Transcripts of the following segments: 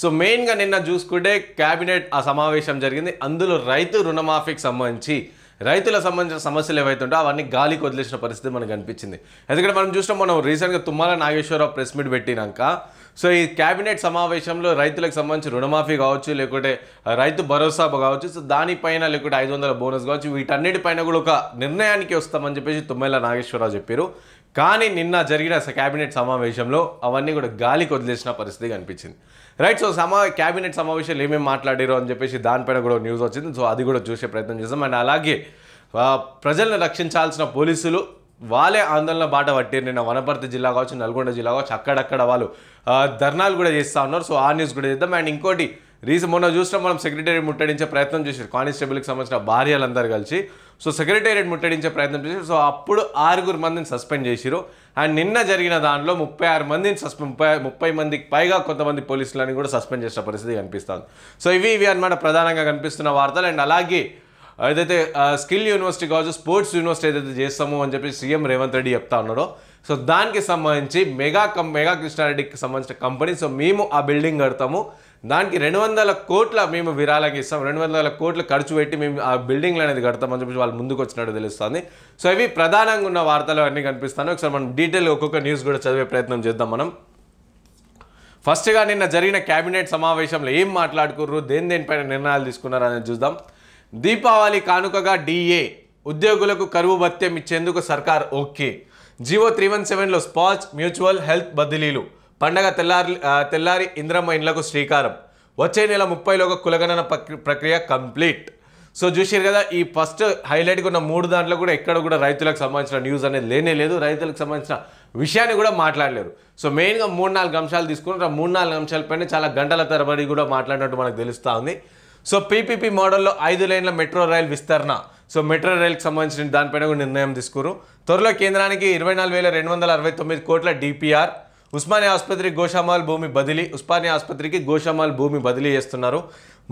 so మెయిన్గా నిన్న చూసుకుంటే క్యాబినెట్ ఆ సమావేశం జరిగింది అందులో రైతు రుణమాఫీకి సంబంధించి రైతుల సంబంధించిన సమస్యలు ఏవైతే ఉంటాయో అవన్నీ గాలికి వదిలేసిన పరిస్థితి మనకు కనిపించింది ఎందుకంటే మనం చూసినాం మనం రీసెంట్గా తుమ్మాల నాగేశ్వరరావు ప్రెస్ మీట్ పెట్టినాక సో ఈ క్యాబినెట్ సమావేశంలో రైతులకు సంబంధించి రుణమాఫీ కావచ్చు లేకుంటే రైతు భరోసా కావచ్చు సో దానిపైన లేకుంటే ఐదు వందల బోనస్ కావచ్చు వీటన్నిటిపైన కూడా ఒక నిర్ణయానికి వస్తామని చెప్పేసి తుమ్మల నాగేశ్వరరావు చెప్పారు కానీ నిన్న జరిగిన క్యాబినెట్ సమావేశంలో అవన్నీ కూడా గాలి వదిలేసిన పరిస్థితి కనిపించింది రైట్ సో సమా క్యాబినెట్ సమావేశాలు ఏమేమి మాట్లాడారు అని చెప్పేసి దానిపైన కూడా న్యూస్ వచ్చింది సో అది కూడా చూసే ప్రయత్నం చేస్తాం అండ్ అలాగే ప్రజలను రక్షించాల్సిన పోలీసులు వాళ్ళే ఆందోళన బాట పట్టారు నిన్న వనపర్తి జిల్లా కావచ్చు నల్గొండ జిల్లా కావచ్చు అక్కడక్కడ వాళ్ళు ధర్నాలు కూడా చేస్తూ ఉన్నారు సో ఆ న్యూస్ కూడా చేద్దాం అండ్ ఇంకోటి రీసెంట్ మొన్న చూసినా మనం సెక్రటేరియట్ ముట్టడించే ప్రయత్నం చేశారు కానిస్టేబుల్కి సంబంధించిన భార్యలందరూ కలిసి సో సెక్రటేరియట్ ముట్టడించే ప్రయత్నం చేశారు సో అప్పుడు ఆరుగురు మందిని సస్పెండ్ చేసిరు అండ్ నిన్న జరిగిన దానిలో ముప్పై ఆరు మందిని సస్పెండ్ ముప్పై ముప్పై మందికి పైగా కొంతమంది పోలీసులని కూడా సస్పెండ్ చేసిన పరిస్థితి కనిపిస్తుంది సో ఇవి ఇవి అనమాట ప్రధానంగా కనిపిస్తున్న వార్తలు అండ్ అలాగే ఏదైతే స్కిల్ యూనివర్సిటీ కావచ్చు స్పోర్ట్స్ యూనివర్సిటీ ఏదైతే చేస్తామో అని చెప్పి సీఎం రేవంత్ రెడ్డి చెప్తా ఉన్నాడో సో దానికి సంబంధించి మెగా కం మెగా కృష్ణారెడ్డికి సంబంధించిన కంపెనీ సో మేము ఆ బిల్డింగ్ కడతాము దానికి రెండు వందల కోట్ల మేము విరాళంగా ఇస్తాం రెండు వందల కోట్లు ఖర్చు పెట్టి మేము ఆ బిల్డింగ్లు అనేది కడతామని చెప్పి వాళ్ళు ముందుకు వచ్చినట్టు తెలుస్తుంది సో ఇవి ప్రధానంగా ఉన్న వార్తలు అన్నీ కనిపిస్తాను ఒకసారి మనం డీటెయిల్ ఒక్కొక్క న్యూస్ కూడా చదివే ప్రయత్నం చేద్దాం మనం ఫస్ట్గా నిన్న జరిగిన క్యాబినెట్ సమావేశంలో ఏం మాట్లాడుకుర్రు దేని దేనిపైన నిర్ణయాలు తీసుకున్నారు అనేది చూద్దాం దీపావళి కానుకగా డిఏ ఉద్యోగులకు కరువు భత్యం ఇచ్చేందుకు సర్కార్ ఓకే జివో త్రీ వన్ సెవెన్లో స్పాచ్ మ్యూచువల్ హెల్త్ బదిలీలు పండగ తెల్లారి తెల్లారి ఇంద్రమ్మ ఇండ్లకు శ్రీకారం వచ్చే నెల ఒక కులగణన ప్రక్రియ కంప్లీట్ సో చూసారు కదా ఈ ఫస్ట్ హైలైట్గా ఉన్న మూడు దాంట్లో కూడా ఎక్కడ కూడా రైతులకు సంబంధించిన న్యూస్ అనేది లేనే లేదు రైతులకు సంబంధించిన విషయాన్ని కూడా మాట్లాడలేరు సో మెయిన్గా మూడు నాలుగు అంశాలు తీసుకుని మూడు నాలుగు అంశాలపైన చాలా గంటల తరబడి కూడా మాట్లాడినట్టు మనకు తెలుస్తూ ఉంది సో పీపీపీ మోడల్లో ఐదు లైన్ల మెట్రో రైల్ విస్తరణ సో మెట్రో రైల్కి సంబంధించిన దానిపైన కూడా నిర్ణయం తీసుకురు త్వరలో కేంద్రానికి ఇరవై నాలుగు వేల రెండు వందల అరవై తొమ్మిది కోట్ల డిపిఆర్ ఉస్మానియా ఆసుపత్రి గోషామాల్ భూమి బదిలీ ఉస్మానియా ఆసుపత్రికి గోషామాల్ భూమి బదిలీ చేస్తున్నారు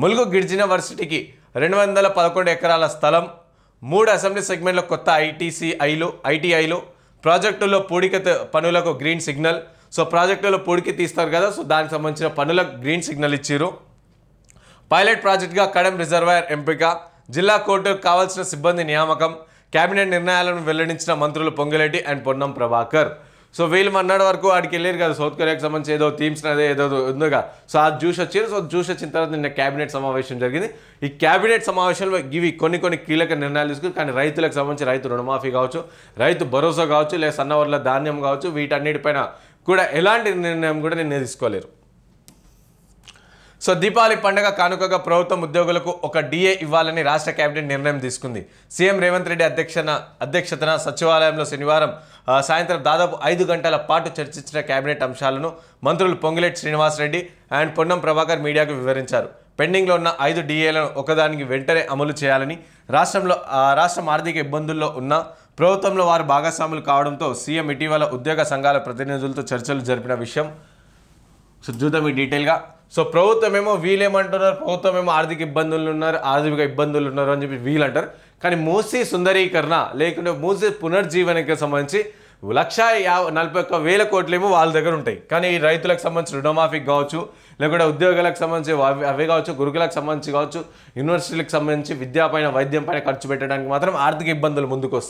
ములుగు గిరిజన వర్సిటీకి రెండు వందల పదకొండు ఎకరాల స్థలం మూడు అసెంబ్లీ సెగ్మెంట్ల కొత్త ఐటీసీఐలు ఐటీఐలు ప్రాజెక్టుల్లో పూడిక పనులకు గ్రీన్ సిగ్నల్ సో ప్రాజెక్టులో పూడికి తీస్తారు కదా సో దానికి సంబంధించిన పనులకు గ్రీన్ సిగ్నల్ ఇచ్చారు పైలట్ ప్రాజెక్టుగా కడెం రిజర్వాయర్ ఎంపిక జిల్లా కోర్టుకు కావాల్సిన సిబ్బంది నియామకం కేబినెట్ నిర్ణయాలను వెల్లడించిన మంత్రులు పొంగిరెడ్డి అండ్ పొన్నం ప్రభాకర్ సో వీళ్ళు మొన్నటి వరకు ఆడికి వెళ్ళారు కదా సౌత్ కొరియాకి సంబంధించి ఏదో థీమ్స్ అదే ఏదో ఉందిగా సో అది చూసి వచ్చారు సో చూసి వచ్చిన తర్వాత నిన్న క్యాబినెట్ సమావేశం జరిగింది ఈ క్యాబినెట్ సమావేశంలో ఇవి కొన్ని కొన్ని కీలక నిర్ణయాలు తీసుకుని కానీ రైతులకు సంబంధించి రైతు రుణమాఫీ కావచ్చు రైతు భరోసా కావచ్చు లేదా సన్నవర్ల ధాన్యం కావచ్చు వీటన్నిటిపైన కూడా ఎలాంటి నిర్ణయం కూడా నిన్న తీసుకోలేరు సో దీపావళి పండుగ కానుకగా ప్రభుత్వం ఉద్యోగులకు ఒక డిఏ ఇవ్వాలని రాష్ట్ర కేబినెట్ నిర్ణయం తీసుకుంది సీఎం రేవంత్ రెడ్డి అధ్యక్షన అధ్యక్షతన సచివాలయంలో శనివారం సాయంత్రం దాదాపు ఐదు గంటల పాటు చర్చించిన కేబినెట్ అంశాలను మంత్రులు పొంగిలేటి శ్రీనివాసరెడ్డి అండ్ పొన్నం ప్రభాకర్ మీడియాకు వివరించారు పెండింగ్లో ఉన్న ఐదు డిఏలను ఒకదానికి వెంటనే అమలు చేయాలని రాష్ట్రంలో రాష్ట్రం ఆర్థిక ఇబ్బందుల్లో ఉన్న ప్రభుత్వంలో వారు భాగస్వాములు కావడంతో సీఎం ఇటీవల ఉద్యోగ సంఘాల ప్రతినిధులతో చర్చలు జరిపిన విషయం సో చూద్దాం ఈ డీటెయిల్గా సో ప్రభుత్వం ఏమో వీళ్ళేమంటున్నారు ప్రభుత్వం ఏమో ఆర్థిక ఇబ్బందులు ఉన్నారు ఆర్థిక ఇబ్బందులు ఉన్నారు అని చెప్పి వీలంటారు అంటారు కానీ మూసీ సుందరీకరణ లేకుంటే మూసీ పునర్జీవనకి సంబంధించి లక్ష యాభై నలభై ఒక్క వేల కోట్లేమో వాళ్ళ దగ్గర ఉంటాయి కానీ రైతులకు సంబంధించి రుణమాఫీకి కావచ్చు లేకుంటే ఉద్యోగాలకు సంబంధించి అవే కావచ్చు గురుకులకు సంబంధించి కావచ్చు యూనివర్సిటీలకు సంబంధించి విద్యా పైన వైద్యం పైన ఖర్చు పెట్టడానికి మాత్రం ఆర్థిక ఇబ్బందులు ముందుకు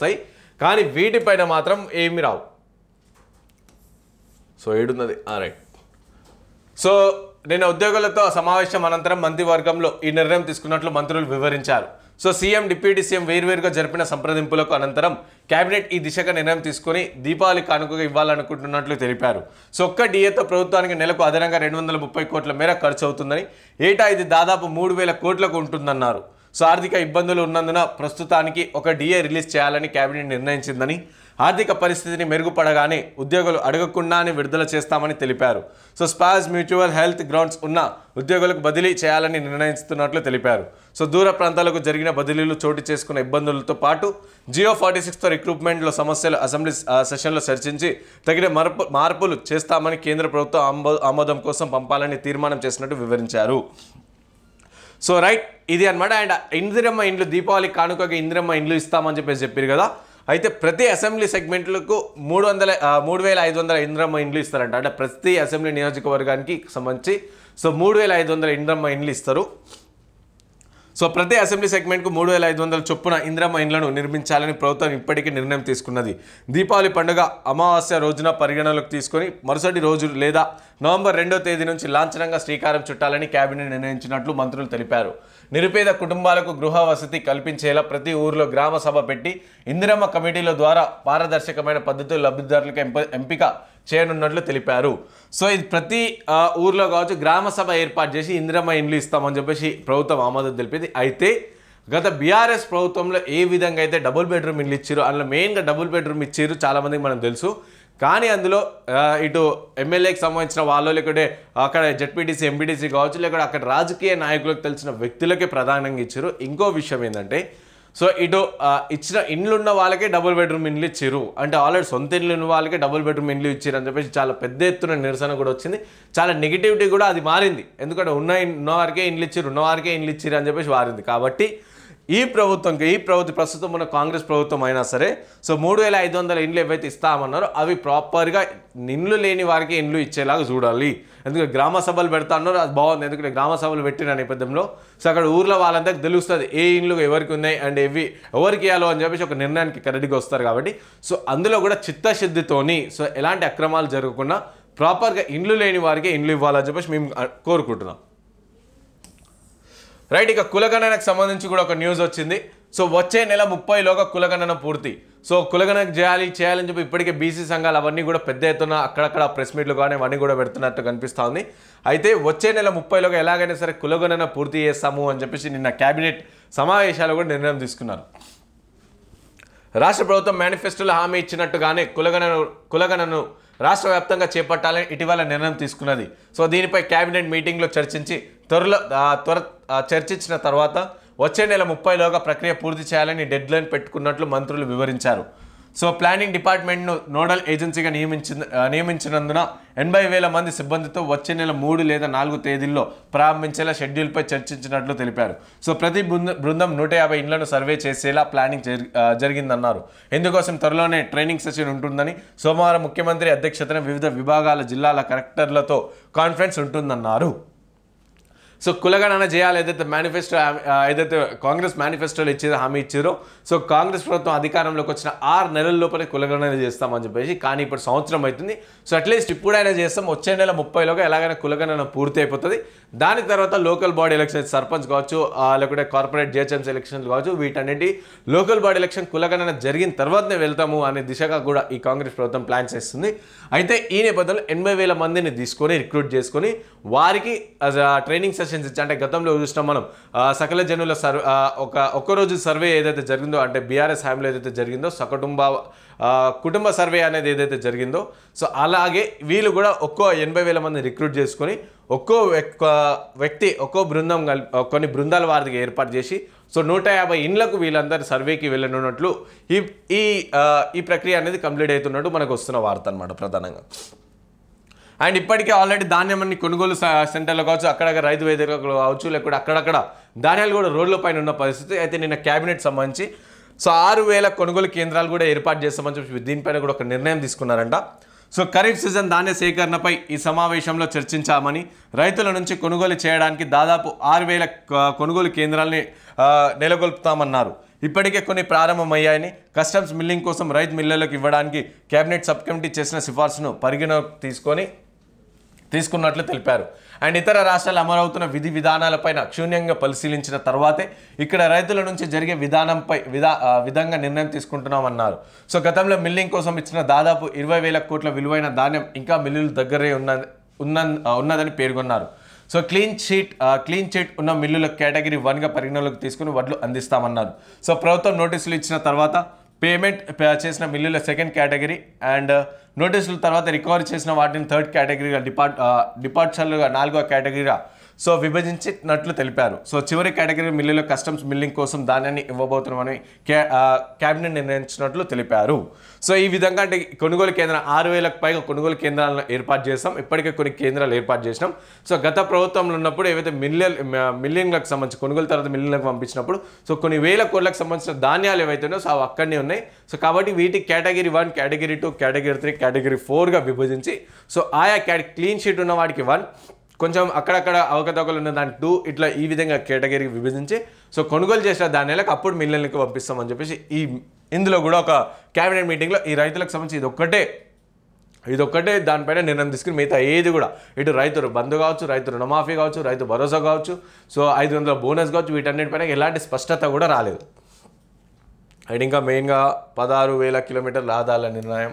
కానీ వీటిపైన మాత్రం ఏమి రావు సో ఏడున్నది ఆ రైట్ సో నిన్న ఉద్యోగులతో సమావేశం అనంతరం మంత్రివర్గంలో ఈ నిర్ణయం తీసుకున్నట్లు మంత్రులు వివరించారు సో సీఎం డిప్యూటీ సీఎం వేర్వేరుగా జరిపిన సంప్రదింపులకు అనంతరం కేబినెట్ ఈ దిశగా నిర్ణయం తీసుకుని దీపావళి కానుకగా ఇవ్వాలనుకుంటున్నట్లు తెలిపారు సో ఒక్క డిఏతో ప్రభుత్వానికి నెలకు అదనంగా రెండు వందల ముప్పై కోట్ల మేర ఖర్చు అవుతుందని ఏటా ఇది దాదాపు మూడు వేల కోట్లకు ఉంటుందన్నారు సో ఆర్థిక ఇబ్బందులు ఉన్నందున ప్రస్తుతానికి ఒక డిఏ రిలీజ్ చేయాలని కేబినెట్ నిర్ణయించిందని ఆర్థిక పరిస్థితిని మెరుగుపడగానే ఉద్యోగులు అడగకుండానే విడుదల చేస్తామని తెలిపారు so spouse mutual health grounds ఉన్న ఉద్యోగులకు బదిలీ చేయాలని నిర్ణయిస్తున్నట్లు తెలిపారు సో దూర ప్రాంతాలకు జరిగిన బదిలీలు చోటు చేసుకున్న ఇబ్బందులతో పాటు జియో ఫార్టీ సిక్స్తో రిక్రూట్మెంట్లో సమస్యలు అసెంబ్లీ సెషన్లో చర్చించి తగిన మార్పు మార్పులు చేస్తామని కేంద్ర ప్రభుత్వం ఆమోదం కోసం పంపాలని తీర్మానం చేసినట్టు వివరించారు సో రైట్ ఇది అనమాట అండ్ ఇందిరమ్మ ఇండ్లు దీపావళి కానుకగా ఇందిరమ్మ ఇండ్లు ఇస్తామని చెప్పేసి చెప్పారు కదా అయితే ప్రతి అసెంబ్లీ సెగ్మెంట్లకు మూడు వందల మూడు వేల ఐదు వందల ఇంద్రమ్మ ఇండ్లు ఇస్తారంట అంటే ప్రతి అసెంబ్లీ నియోజకవర్గానికి సంబంధించి సో మూడు వేల ఐదు వందల ఇంద్రమ్మ ఇండ్లు ఇస్తారు సో ప్రతి అసెంబ్లీ సెగ్మెంట్కు మూడు వేల ఐదు వందల చొప్పున ఇంద్రమ్మ ఇండ్లను నిర్మించాలని ప్రభుత్వం ఇప్పటికీ నిర్ణయం తీసుకున్నది దీపావళి పండుగ అమావాస్య రోజున పరిగణలోకి తీసుకొని మరుసటి రోజు లేదా నవంబర్ రెండో తేదీ నుంచి లాంఛనంగా శ్రీకారం చుట్టాలని కేబినెట్ నిర్ణయించినట్లు మంత్రులు తెలిపారు నిరుపేద కుటుంబాలకు గృహ వసతి కల్పించేలా ప్రతి ఊరిలో గ్రామ సభ పెట్టి ఇందిరమ్మ కమిటీల ద్వారా పారదర్శకమైన పద్ధతిలో లబ్ధిదారులకు ఎంపిక చేయనున్నట్లు తెలిపారు సో ఇది ప్రతి ఊర్లో కావచ్చు గ్రామ సభ ఏర్పాటు చేసి ఇందిరమ్మ ఇండ్లు ఇస్తామని చెప్పేసి ప్రభుత్వం ఆమోదం తెలిపింది అయితే గత బీఆర్ఎస్ ప్రభుత్వంలో ఏ విధంగా అయితే డబుల్ బెడ్రూమ్ ఇల్లు ఇచ్చారు అందులో మెయిన్గా డబుల్ బెడ్రూమ్ ఇచ్చారు చాలామందికి మనం తెలుసు కానీ అందులో ఇటు ఎమ్మెల్యేకి సంబంధించిన వాళ్ళు లేకుంటే అక్కడ జడ్పీటీసీ ఎంపీటీసీ కావచ్చు లేకుంటే అక్కడ రాజకీయ నాయకులకు తెలిసిన వ్యక్తులకే ప్రధానంగా ఇచ్చారు ఇంకో విషయం ఏంటంటే సో ఇటు ఇచ్చిన ఇండ్లు ఉన్న వాళ్ళకే డబుల్ బెడ్రూమ్ ఇండ్లు ఇచ్చారు అంటే ఆల్రెడీ సొంత ఇండ్లు ఉన్న వాళ్ళకే డబుల్ బెడ్రూమ్ ఇండ్లు ఇచ్చారు అని చెప్పేసి చాలా పెద్ద ఎత్తున నిరసన కూడా వచ్చింది చాలా నెగిటివిటీ కూడా అది మారింది ఎందుకంటే ఉన్న ఉన్నవారికే వారికే ఇండ్లు ఇచ్చారు ఉన్నవారికే ఇండ్లు ఇచ్చారు అని చెప్పేసి మారింది కాబట్టి ఈ ప్రభుత్వంకి ఈ ప్రభుత్వం ప్రస్తుతం ఉన్న కాంగ్రెస్ ప్రభుత్వం అయినా సరే సో మూడు వేల ఐదు వందల ఇండ్లు ఏవైతే ఇస్తామన్నారో అవి ప్రాపర్గా ఇండ్లు లేని వారికి ఇండ్లు ఇచ్చేలాగా చూడాలి ఎందుకంటే గ్రామ సభలు పెడతా అన్నారు అది బాగుంది ఎందుకంటే గ్రామ సభలు పెట్టిన నేపథ్యంలో సో అక్కడ ఊర్లో వాళ్ళందరికీ తెలుస్తుంది ఏ ఇండ్లు ఎవరికి ఉన్నాయి అండ్ ఎవి ఎవరికి ఇవ్వాలో అని చెప్పేసి ఒక నిర్ణయానికి కరెక్ట్గా వస్తారు కాబట్టి సో అందులో కూడా చిత్తశుద్ధితోని సో ఎలాంటి అక్రమాలు జరగకుండా ప్రాపర్గా ఇండ్లు లేని వారికి ఇండ్లు ఇవ్వాలని చెప్పేసి మేము కోరుకుంటున్నాం రైట్ ఇక కులగణనకు సంబంధించి కూడా ఒక న్యూస్ వచ్చింది సో వచ్చే నెల ముప్పైలోగా కులగణన పూర్తి సో కులగణన చేయాలి చేయాలని చెప్పి ఇప్పటికే బీసీ సంఘాలు అవన్నీ కూడా పెద్ద ఎత్తున అక్కడక్కడ ప్రెస్ మీట్లు కానీ అవన్నీ కూడా పెడుతున్నట్టు కనిపిస్తూ ఉంది అయితే వచ్చే నెల ముప్పైలోగా ఎలాగైనా సరే కులగణన పూర్తి చేస్తాము అని చెప్పేసి నిన్న కేబినెట్ సమావేశాలు కూడా నిర్ణయం తీసుకున్నారు రాష్ట్ర ప్రభుత్వం మేనిఫెస్టోలో హామీ ఇచ్చినట్టుగానే కులగణను కులగణను రాష్ట్ర వ్యాప్తంగా చేపట్టాలని ఇటీవల నిర్ణయం తీసుకున్నది సో దీనిపై కేబినెట్ మీటింగ్లో చర్చించి త్వరలో త్వర చర్చించిన తర్వాత వచ్చే నెల ముప్పైలోగా ప్రక్రియ పూర్తి చేయాలని డెడ్ లైన్ పెట్టుకున్నట్లు మంత్రులు వివరించారు సో ప్లానింగ్ డిపార్ట్మెంట్ను నోడల్ ఏజెన్సీగా నియమించి నియమించినందున ఎనభై వేల మంది సిబ్బందితో వచ్చే నెల మూడు లేదా నాలుగు తేదీల్లో ప్రారంభించేలా షెడ్యూల్పై చర్చించినట్లు తెలిపారు సో ప్రతి బృందం నూట యాభై ఇండ్లను సర్వే చేసేలా ప్లానింగ్ జరిగిందన్నారు ఇందుకోసం త్వరలోనే ట్రైనింగ్ సెషన్ ఉంటుందని సోమవారం ముఖ్యమంత్రి అధ్యక్షతన వివిధ విభాగాల జిల్లాల కలెక్టర్లతో కాన్ఫరెన్స్ ఉంటుందన్నారు సో కులగణన చేయాలి ఏదైతే మేనిఫెస్టో ఏదైతే కాంగ్రెస్ మేనిఫెస్టోలో ఇచ్చేది హామీ ఇచ్చారో సో కాంగ్రెస్ ప్రభుత్వం అధికారంలోకి వచ్చిన ఆరు నెలల లోపలే కులగణన చేస్తామని చెప్పేసి కానీ ఇప్పుడు సంవత్సరం అవుతుంది సో అట్లీస్ట్ ఇప్పుడైనా చేస్తాం వచ్చే నెల ముప్పైలోగా ఎలాగైనా కులగణన పూర్తి అయిపోతుంది దాని తర్వాత లోకల్ బాడీ ఎలక్షన్ సర్పంచ్ కావచ్చు లేకుంటే కార్పొరేట్ జిహెచ్ఎంసీ ఎలక్షన్లు కావచ్చు వీటన్నిటి లోకల్ బాడీ ఎలక్షన్ కులగణన జరిగిన తర్వాతనే వెళ్తాము అనే దిశగా కూడా ఈ కాంగ్రెస్ ప్రభుత్వం ప్లాన్ చేస్తుంది అయితే ఈ నేపథ్యంలో ఎనభై వేల మందిని తీసుకొని రిక్రూట్ చేసుకొని వారికి ట్రైనింగ్ సెషన్ సెన్సెస్ అంటే గతంలో చూసినాం మనం సకల జనుల సర్వే ఒక ఒక్కరోజు సర్వే ఏదైతే జరిగిందో అంటే బీఆర్ఎస్ హామీలో ఏదైతే జరిగిందో సకటుంబ కుటుంబ సర్వే అనేది ఏదైతే జరిగిందో సో అలాగే వీళ్ళు కూడా ఒక్కో ఎనభై వేల మంది రిక్రూట్ చేసుకొని ఒక్కో వ్యక్తి ఒక్కో బృందం కొన్ని బృందాల వారికి ఏర్పాటు చేసి సో నూట యాభై ఇండ్లకు వీళ్ళందరూ సర్వేకి వెళ్ళనున్నట్లు ఈ ఈ ప్రక్రియ అనేది కంప్లీట్ అవుతున్నట్టు మనకు వస్తున్న వార్త అనమాట ప్రధానంగా అండ్ ఇప్పటికే ఆల్రెడీ ధాన్యం అన్ని కొనుగోలు సెంటర్లో కావచ్చు అక్కడక్కడ రైతు వేదికలు కావచ్చు లేకపోతే అక్కడక్కడ ధాన్యాలు కూడా రోడ్ల పైన ఉన్న పరిస్థితి అయితే నిన్న క్యాబినెట్ సంబంధించి సో ఆరు వేల కొనుగోలు కేంద్రాలు కూడా ఏర్పాటు చేస్తామని చెప్పి దీనిపైన కూడా ఒక నిర్ణయం తీసుకున్నారంట సో ఖరీఫ్ సీజన్ ధాన్య సేకరణపై ఈ సమావేశంలో చర్చించామని రైతుల నుంచి కొనుగోలు చేయడానికి దాదాపు ఆరు వేల కొనుగోలు కేంద్రాలని నెలకొల్పుతామన్నారు ఇప్పటికే కొన్ని ప్రారంభమయ్యాయని కస్టమ్స్ మిల్లింగ్ కోసం రైతు మిల్లర్లకు ఇవ్వడానికి కేబినెట్ సబ్ కమిటీ చేసిన సిఫార్సును పరిగణ తీసుకొని తీసుకున్నట్లు తెలిపారు అండ్ ఇతర రాష్ట్రాలు అమలవుతున్న విధి విధానాలపైన క్షూన్యంగా పరిశీలించిన తర్వాతే ఇక్కడ రైతుల నుంచి జరిగే విధానంపై విధా విధంగా నిర్ణయం తీసుకుంటున్నామన్నారు సో గతంలో మిల్లింగ్ కోసం ఇచ్చిన దాదాపు ఇరవై వేల కోట్ల విలువైన ధాన్యం ఇంకా మిల్లులు దగ్గరే ఉన్న ఉన్న ఉన్నదని పేర్కొన్నారు so clean sheet clean sheet ఉన్న మిల్లుల కేటగిరీ వన్గా పరిగణలోకి తీసుకుని వడ్లు అందిస్తామన్నారు సో ప్రభుత్వం నోటీసులు ఇచ్చిన తర్వాత పేమెంట్ చేసిన మిల్లుల సెకండ్ కేటగిరీ అండ్ నోటీసుల తర్వాత రికవరీ చేసిన వాటిని థర్డ్ కేటగిరీగా డిపార్ట్ డిపార్చర్లుగా నాలుగో కేటగిరీగా సో విభజించినట్లు తెలిపారు సో చివరి కేటగిరీ మిల్లులో కస్టమ్స్ మిల్లింగ్ కోసం ధాన్యాన్ని ఇవ్వబోతున్నామని కేబినెట్ నిర్ణయించినట్లు తెలిపారు సో ఈ విధంగా అంటే కొనుగోలు కేంద్రం ఆరు వేలకు పైగా కొనుగోలు కేంద్రాలను ఏర్పాటు చేస్తాం ఇప్పటికే కొన్ని కేంద్రాలు ఏర్పాటు చేసినాం సో గత ప్రభుత్వంలో ఉన్నప్పుడు ఏవైతే మిలియన్ మిల్లింగ్లకు సంబంధించి కొనుగోలు తర్వాత మిల్లింగ్లకు పంపించినప్పుడు సో కొన్ని వేల కోట్లకు సంబంధించిన ధాన్యాలు ఏవైతే ఉన్నాయో సో అవి అక్కడనే ఉన్నాయి సో కాబట్టి వీటి category one category two category three category ఫోర్గా విభజించి సో ఆయా క్లీన్ షీట్ ఉన్న వాడికి వన్ కొంచెం అక్కడక్కడ అవకతవకలు ఉన్న దాని టూ ఇట్లా ఈ విధంగా కేటగిరీ విభజించి సో కొనుగోలు చేసిన దాని నెలకు అప్పుడు మిల్లన్లకి పంపిస్తామని చెప్పేసి ఈ ఇందులో కూడా ఒక క్యాబినెట్ మీటింగ్లో ఈ రైతులకు సంబంధించి ఇది ఒక్కటే ఇదొక్కటే దానిపైన నిర్ణయం తీసుకుని మిగతా ఏది కూడా ఇటు రైతు బంధు కావచ్చు రైతు రుణమాఫీ కావచ్చు రైతు భరోసా కావచ్చు సో ఐదు వందల బోనస్ కావచ్చు వీటన్నిటిపైన ఎలాంటి స్పష్టత కూడా రాలేదు అండ్ ఇంకా మెయిన్గా పదహారు వేల కిలోమీటర్ల ఆదాల నిర్ణయం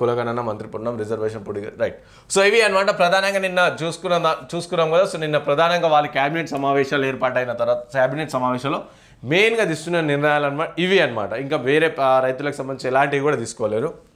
కులగణన మంత్రిపుణం రిజర్వేషన్ పొడి రైట్ సో ఇవి అనమాట ప్రధానంగా నిన్న చూసుకున్న చూసుకున్నాం కదా సో నిన్న ప్రధానంగా వాళ్ళ క్యాబినెట్ సమావేశాలు ఏర్పాటైన తర్వాత క్యాబినెట్ సమావేశంలో మెయిన్గా తీసుకున్న నిర్ణయాలు అనమాట ఇవి అనమాట ఇంకా వేరే రైతులకు సంబంధించి ఎలాంటివి కూడా తీసుకోలేరు